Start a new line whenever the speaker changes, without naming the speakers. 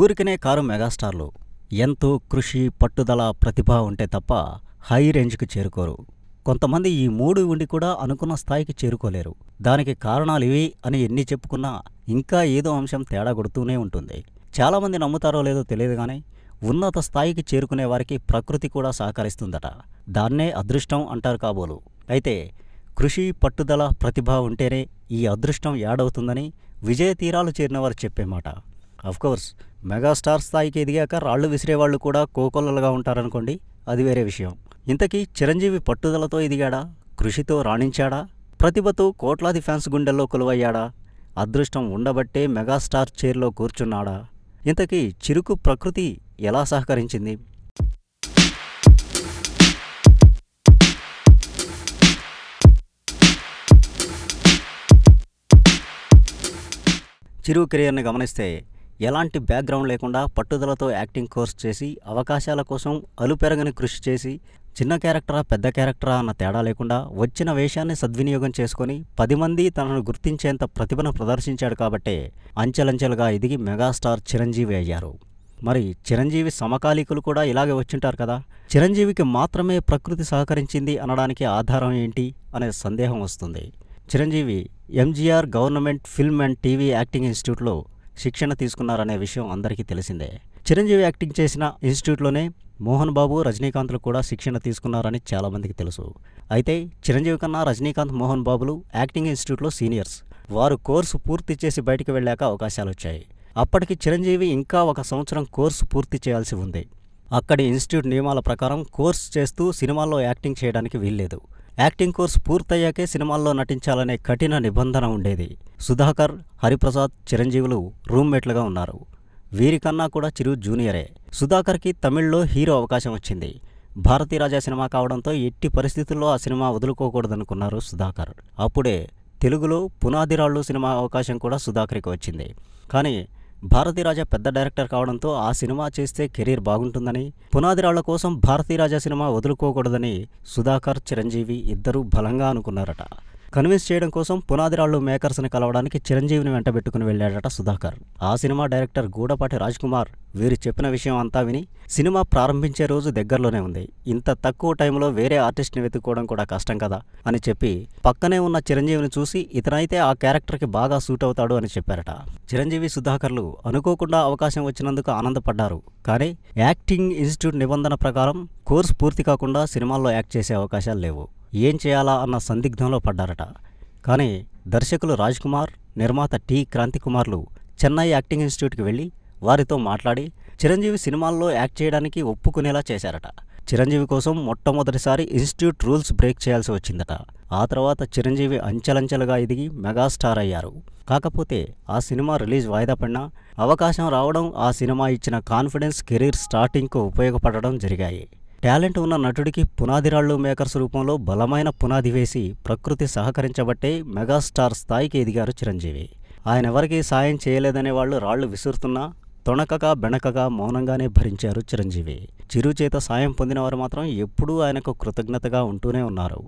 ఊరికనే కారు మెగాస్టార్లు ఎంతో కృషి పట్టుదల ప్రతిభ ఉంటే తప్ప హై రేంజ్కి చేరుకోరు కొంతమంది ఈ మూడు ఉండి కూడా అనుకున్న స్థాయికి చేరుకోలేరు దానికి కారణాలు ఇవి అని ఎన్ని చెప్పుకున్నా ఇంకా ఏదో అంశం తేడా కొడుతూనే ఉంటుంది చాలామంది నమ్ముతారో లేదో తెలియదు కానీ ఉన్నత స్థాయికి చేరుకునే వారికి ప్రకృతి కూడా సహకరిస్తుందట దాన్నే అదృష్టం అంటారు కాబోలు అయితే కృషి పట్టుదల ప్రతిభ ఉంటేనే ఈ అదృష్టం యాడవుతుందని విజయ తీరాలు చేరిన వారు చెప్పే మాట అఫ్కోర్స్ మెగాస్టార్ స్థాయికి ఎదిగాక రాళ్లు విసిరేవాళ్ళు కూడా కోకొల్లలుగా ఉంటారనుకోండి అది వేరే విషయం ఇంతకీ చిరంజీవి పట్టుదలతో ఎదిగాడా కృషితో రాణించాడా ప్రతిభతో కోట్లాది ఫ్యాన్స్ గుండెల్లో కొలువయ్యాడా అదృష్టం ఉండబట్టే మెగాస్టార్ చైర్లో కూర్చున్నాడా ఇంతకీ చిరుకు ప్రకృతి ఎలా సహకరించింది చిరు కెరియర్ని గమనిస్తే ఎలాంటి బ్యాక్గ్రౌండ్ లేకుండా పట్టుదలతో యాక్టింగ్ కోర్స్ చేసి అవకాశాల కోసం అలుపెరగని కృషి చేసి చిన్న క్యారెక్టరా పెద్ద క్యారెక్టరా అన్న తేడా లేకుండా వచ్చిన వేషాన్ని సద్వినియోగం చేసుకొని పది మంది తనను గుర్తించేంత ప్రతిభను ప్రదర్శించాడు కాబట్టే అంచెలంచెలుగా ఎదిగి మెగాస్టార్ చిరంజీవి అయ్యారు మరి చిరంజీవి సమకాలీకులు కూడా ఇలాగే వచ్చింటారు కదా చిరంజీవికి మాత్రమే ప్రకృతి సహకరించింది అనడానికి ఆధారం ఏంటి అనే సందేహం వస్తుంది Chiranjeevi MGR government film and TV acting ఇన్స్టిట్యూట్లో శిక్షణ తీసుకున్నారనే విషయం అందరికీ తెలిసిందే చిరంజీవి యాక్టింగ్ చేసిన ఇన్స్టిట్యూట్లోనే మోహన్ బాబు రజనీకాంత్లు కూడా శిక్షణ తీసుకున్నారని చాలామందికి తెలుసు అయితే చిరంజీవి కన్నా రజనీకాంత్ మోహన్ బాబులు యాక్టింగ్ ఇన్స్టిట్యూట్లో సీనియర్స్ వారు కోర్సు పూర్తి చేసి బయటకు వెళ్ళాక అవకాశాలు వచ్చాయి అప్పటికి చిరంజీవి ఇంకా ఒక సంవత్సరం కోర్సు పూర్తి చేయాల్సి ఉంది అక్కడి ఇన్స్టిట్యూట్ నియమాల ప్రకారం కోర్సు చేస్తూ సినిమాల్లో యాక్టింగ్ చేయడానికి వీల్లేదు యాక్టింగ్ కోర్స్ పూర్తయ్యాకే సినిమాల్లో నటించాలనే కఠిన నిబంధన ఉండేది సుధాకర్ హరిప్రసాద్ చిరంజీవులు రూమ్మేట్లుగా ఉన్నారు వీరికన్నా కూడా చిరు జూనియరే సుధాకర్కి తమిళ్లో హీరో అవకాశం వచ్చింది భారతీరాజా సినిమా కావడంతో ఎట్టి పరిస్థితుల్లో ఆ సినిమా వదులుకోకూడదనుకున్నారు సుధాకర్ అప్పుడే తెలుగులో పునాదిరాళ్ళు సినిమా అవకాశం కూడా సుధాకర్కి వచ్చింది కానీ భారతీరాజ పెద్ద డైరెక్టర్ కావడంతో ఆ సినిమా చేస్తే కెరీర్ బాగుంటుందని పునాదిరాళ్ల కోసం భారతీరాజ సినిమా వదులుకోకూడదని సుధాకర్ చిరంజీవి ఇద్దరూ బలంగా అనుకున్నారట కన్విన్స్ చేయడం కోసం పునాదిరాళ్ళు మేకర్స్ని కలవడానికి చిరంజీవిని వెంటబెట్టుకుని వెళ్ళాడట సుధాకర్ ఆ సినిమా డైరెక్టర్ గూడపాటి రాజ్ కుమార్ వీరు చెప్పిన విషయం అంతా విని సినిమా ప్రారంభించే రోజు దగ్గరలోనే ఉంది ఇంత తక్కువ టైంలో వేరే ఆర్టిస్ట్ని వెతుక్కోవడం కూడా కష్టం కదా అని చెప్పి పక్కనే ఉన్న చిరంజీవిని చూసి ఇతనైతే ఆ క్యారెక్టర్కి బాగా సూట్ అవుతాడు అని చెప్పారట చిరంజీవి సుధాకర్లు అనుకోకుండా అవకాశం వచ్చినందుకు ఆనందపడ్డారు కానీ యాక్టింగ్ ఇన్స్టిట్యూట్ నిబంధన ప్రకారం కోర్సు పూర్తి కాకుండా సినిమాల్లో యాక్ట్ చేసే అవకాశాలు లేవు ఏం చేయాలా అన్న సందిగ్ధంలో పడ్డారట కానీ దర్శకులు రాజ్ కుమార్ నిర్మాత టి క్రాంతి కుమార్లు చెన్నై యాక్టింగ్ ఇన్స్టిట్యూట్కి వెళ్ళి వారితో మాట్లాడి చిరంజీవి సినిమాల్లో యాక్ట్ చేయడానికి ఒప్పుకునేలా చేశారట చిరంజీవి కోసం మొట్టమొదటిసారి ఇన్స్టిట్యూట్ రూల్స్ బ్రేక్ చేయాల్సి వచ్చిందట ఆ తర్వాత చిరంజీవి అంచెలంచెలుగా ఎదిగి మెగాస్టార్ అయ్యారు కాకపోతే ఆ సినిమా రిలీజ్ వాయిదా పడినా అవకాశం రావడం ఆ సినిమా ఇచ్చిన కాన్ఫిడెన్స్ కెరీర్ స్టార్టింగ్కు ఉపయోగపడడం జరిగాయి టాలెంట్ ఉన్న నటుడికి పునాదిరాళ్ళు మేకర్స్ రూపంలో బలమైన పునాది వేసి ప్రకృతి సహకరించబట్టే మెగాస్టార్ స్థాయికి ఎదిగారు చిరంజీవి ఆయన ఎవరికీ సాయం చేయలేదనే వాళ్ళు రాళ్లు విసురుతున్నా తొణకగా బెణకగా మౌనంగానే భరించారు చిరంజీవి చిరుచేత సాయం పొందినవారు మాత్రం ఎప్పుడూ ఆయనకు కృతజ్ఞతగా ఉంటూనే ఉన్నారు